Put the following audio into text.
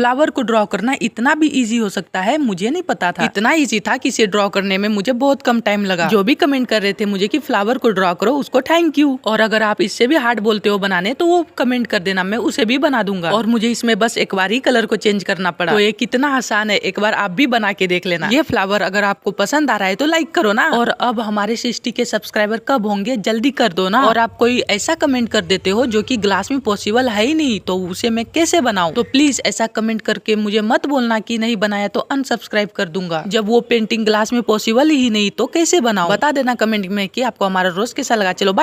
flower को draw करना इतना भी इजी हो सकता है मुझे नहीं पता था इतना इजी था कि इसे ड्रॉ करने में मुझे बहुत कम टाइम लगा जो भी कमेंट कर रहे थे मुझे कि फ्लावर को ड्रॉ करो उसको थैंक यू और अगर आप इससे भी हार्ड बोलते हो बनाने तो वो कमेंट कर देना मैं उसे भी बना दूंगा और मुझे इसमें बस एक बार ही कलर को चेंज करना पड़ा तो ये कितना आसान है एक बार आप भी बना के देख लेना ये फ्लावर अगर आपको पसंद आ रहा है तो लाइक करो ना और अब हमारे सिस्टी के सब्सक्राइबर कब होंगे जल्दी कर दो ना और आप कोई ऐसा कमेंट कर देते हो जो की ग्लास में पॉसिबल है ही नहीं तो उसे मैं कैसे बनाऊ तो प्लीज ऐसा कमेंट कमेंट करके मुझे मत बोलना कि नहीं बनाया तो अनसब्सक्राइब कर दूंगा जब वो पेंटिंग ग्लास में पॉसिबल ही नहीं तो कैसे बनाओ बता देना कमेंट में कि आपको हमारा रोज कैसा लगा चलो बाय